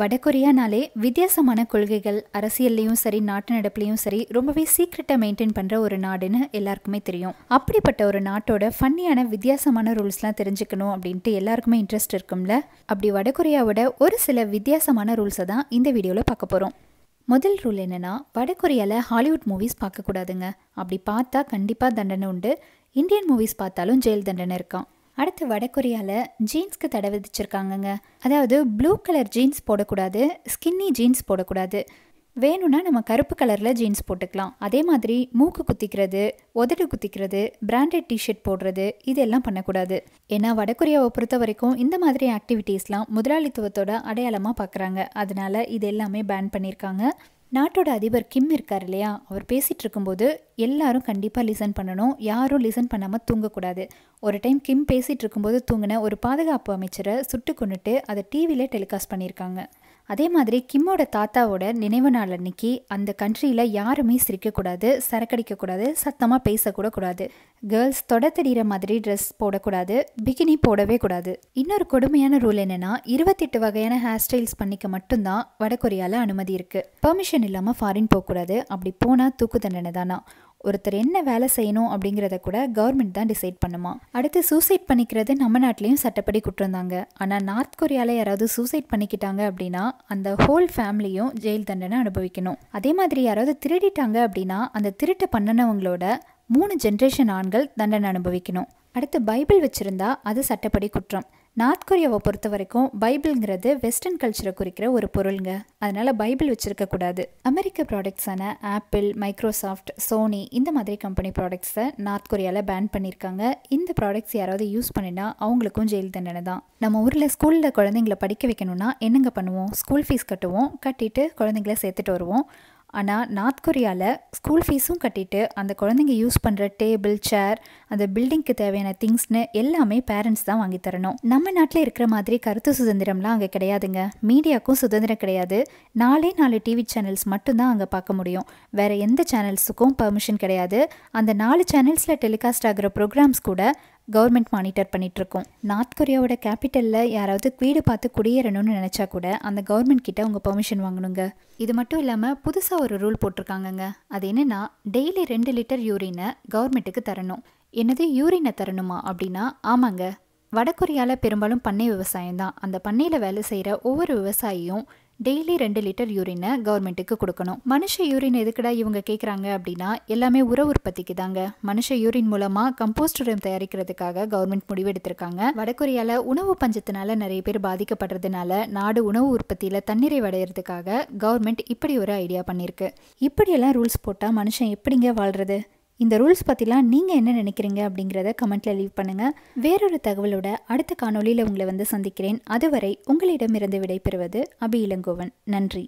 வடகொரியானாலே வித்தியாசமான கொள்கைகள் அரசியல்லையும் சரி நாட்டு நடப்புலையும் சரி ரொம்பவே சீக்ரெட்டை மெயின்டைன் பண்ணுற ஒரு நாடுன்னு எல்லாருக்குமே தெரியும் அப்படிப்பட்ட ஒரு நாட்டோட ஃபன்னியான வித்தியாசமான ரூல்ஸ்லாம் தெரிஞ்சுக்கணும் அப்படின்ட்டு எல்லாருக்குமே இன்ட்ரெஸ்ட் இருக்கும்ல அப்படி வடகொரியாவோட ஒரு சில வித்தியாசமான ரூல்ஸை தான் இந்த வீடியோவில் பார்க்க போகிறோம் முதல் ரூல் என்னென்னா வடகொரியாவில் ஹாலிவுட் மூவிஸ் பார்க்கக்கூடாதுங்க அப்படி பார்த்தா கண்டிப்பாக தண்டனை உண்டு இந்தியன் மூவிஸ் பார்த்தாலும் ஜெயில் தண்டனை இருக்கான் அடுத்து வடகொரியாவில் ஜீன்ஸ்க்கு தடை விதிச்சிருக்காங்கங்க அதாவது ப்ளூ கலர் ஜீன்ஸ் போடக்கூடாது ஸ்கின்னி ஜீன்ஸ் போடக்கூடாது வேணும்னா நம்ம கருப்பு கலரில் ஜீன்ஸ் போட்டுக்கலாம் அதே மாதிரி மூக்கு குத்திக்கிறது உதடு குத்திக்கிறது பிராண்டட் டிஷர்ட் போடுறது இதெல்லாம் பண்ணக்கூடாது ஏன்னா வடகொரியாவை பொறுத்த வரைக்கும் இந்த மாதிரி ஆக்டிவிட்டீஸ்லாம் முதலாளித்துவத்தோட அடையாளமாக பார்க்குறாங்க அதனால இது எல்லாமே பேன் பண்ணியிருக்காங்க நாட்டோட அதிபர் கிம் இருக்கார் இல்லையா அவர் பேசிகிட்டு இருக்கும்போது எல்லாரும் கண்டிப்பாக லிசன் பண்ணணும் யாரும் லிசன் பண்ணாமல் தூங்கக்கூடாது ஒரு டைம் கிம் பேசிகிட்டு இருக்கும்போது தூங்கின ஒரு பாதுகாப்பு அமைச்சரை சுட்டு கொண்டுட்டு அதை டிவியில் டெலிகாஸ்ட் பண்ணியிருக்காங்க அதே மாதிரி கிம்மோட தாத்தாவோட நினைவு நாள் அன்னைக்கு அந்த கண்ட்ரியில் யாருமே சிரிக்கக்கூடாது சரக்கடிக்கக்கூடாது சத்தமாக பேசக்கூட கூடாது கேர்ள்ஸ் தொட தெரிகிற மாதிரி ட்ரெஸ் போடக்கூடாது பிகினி போடவே கூடாது இன்னொரு கொடுமையான ரூல் என்னென்னா இருபத்தெட்டு வகையான ஹேர் ஸ்டைல்ஸ் பண்ணிக்க மட்டும்தான் வடகொரியாவில் அனுமதி இருக்குது பெர்மிஷன் இல்லாமல் ஃபாரின் போகக்கூடாது அப்படி போனால் தூக்கு தண்டனை தானா ஒருத்தர் என்ன வேலை செய்யணும் அப்படிங்கிறத கூட கவர்மெண்ட் தான் டிசைட் பண்ணுமா அடுத்து சூசைட் பண்ணிக்கிறது நம்ம நாட்டிலையும் சட்டப்படி குற்றந்தாங்க ஆனால் நார்த் கொரியாவில் யாராவது சூசைட் பண்ணிக்கிட்டாங்க அப்படின்னா அந்த ஹோல் ஃபேமிலியும் ஜெயில் தண்டனை அனுபவிக்கணும் அதே மாதிரி யாராவது திருடிட்டாங்க அப்படின்னா அந்த திருட்டு பண்ணனவங்களோட மூணு ஜென்ரேஷன் ஆண்கள் தண்டனை அனுபவிக்கணும் அடுத்து பைபிள் வச்சுருந்தா அது சட்டப்படி குற்றம் நார்த் கொரியாவை பொறுத்த வரைக்கும் பைபிள்ங்கிறது வெஸ்டர்ன் கல்ச்சரை குறிக்கிற ஒரு பொருளுங்க அதனால் பைபிள் வச்சுருக்கக்கூடாது அமெரிக்க ப்ராடக்ட்ஸான ஆப்பிள் மைக்ரோசாஃப்ட் சோனி இந்த மாதிரி கம்பெனி ப்ராடக்ட்ஸை நார்த் கொரியாவில் பேன் பண்ணியிருக்காங்க இந்த ப்ராடக்ட்ஸ் யாராவது யூஸ் பண்ணினா அவங்களுக்கும் ஜெயில் தண்டனை தான் நம்ம ஊரில் ஸ்கூலில் குழந்தைங்களை படிக்க வைக்கணும்னா என்னங்க பண்ணுவோம் ஸ்கூல் ஃபீஸ் கட்டுவோம் கட்டிட்டு குழந்தைங்கள சேர்த்துட்டு வருவோம் ஆனால் நார்த் கொரியாவில் ஸ்கூல் ஃபீஸும் கட்டிட்டு அந்த குழந்தைங்க யூஸ் பண்ணுற டேபிள் சேர் அந்த பில்டிங்க்கு தேவையான திங்ஸ்னு எல்லாமே பேரண்ட்ஸ் தான் வாங்கி தரணும் நம்ம நாட்டில் இருக்கிற மாதிரி கருத்து சுதந்திரம்லாம் அங்கே கிடையாதுங்க மீடியாவுக்கும் சுதந்திரம் கிடையாது நாலே நாலு டிவி சேனல்ஸ் மட்டும்தான் அங்கே பார்க்க முடியும் வேறு எந்த சேனல்ஸுக்கும் பர்மிஷன் கிடையாது அந்த நாலு சேனல்ஸில் டெலிகாஸ்ட் ஆகிற ப்ரோக்ராம்ஸ் கூட கவர்மெண்ட் மானிட்டர் பண்ணிகிட்ருக்கோம் நார்த் கொரியாவோட கேபிட்டலில் யாராவது வீடு பார்த்து குடியேறணும்னு நினச்சா கூட அந்த கவர்மெண்ட் கிட்ட உங்கள் பெர்மிஷன் வாங்கணுங்க இது மட்டும் இல்லாமல் புதுசாக ஒரு ரூல் போட்டிருக்காங்கங்க அது என்னென்னா டெய்லி ரெண்டு லிட்டர் யூரினை கவர்மெண்ட்டுக்கு தரணும் என்னது யூரினை தரணுமா அப்படின்னா ஆமாங்க வடகொரியாவில் பெரும்பாலும் பண்ணை விவசாயம் தான் அந்த பண்ணையில் வேலை செய்கிற ஒவ்வொரு விவசாயியும் டெய்லி ரெண்டு லிட்டர் யூரினை கவர்மெண்ட்டுக்கு கொடுக்கணும் மனுஷ யூரின் எதுக்குடா இவங்க கேட்குறாங்க அப்படின்னா எல்லாமே உர உற்பத்திக்கு தாங்க மனுஷ யூரின் மூலமாக கம்போஸ்ட் உரம் தயாரிக்கிறதுக்காக கவர்மெண்ட் எடுத்திருக்காங்க வடகொரியாவில் உணவு பஞ்சத்தினால நிறைய பேர் பாதிக்கப்படுறதுனால நாடு உணவு உற்பத்தியில் தண்ணீரை வடையிறதுக்காக கவர்மெண்ட் இப்படி ஒரு ஐடியா பண்ணியிருக்கு இப்படியெல்லாம் ரூல்ஸ் போட்டால் மனுஷன் எப்படிங்க வாழ்கிறது இந்த ரூல்ஸ் பற்றிலாம் நீங்கள் என்ன நினைக்கிறீங்க அப்படிங்கிறத கமெண்ட்ல லீவ் பண்ணுங்கள் வேறொரு தகவலோட அடுத்த காணொலியில் உங்களை வந்து சந்திக்கிறேன் அதுவரை உங்களிடமிருந்து விடைபெறுவது அபி இளங்கோவன் நன்றி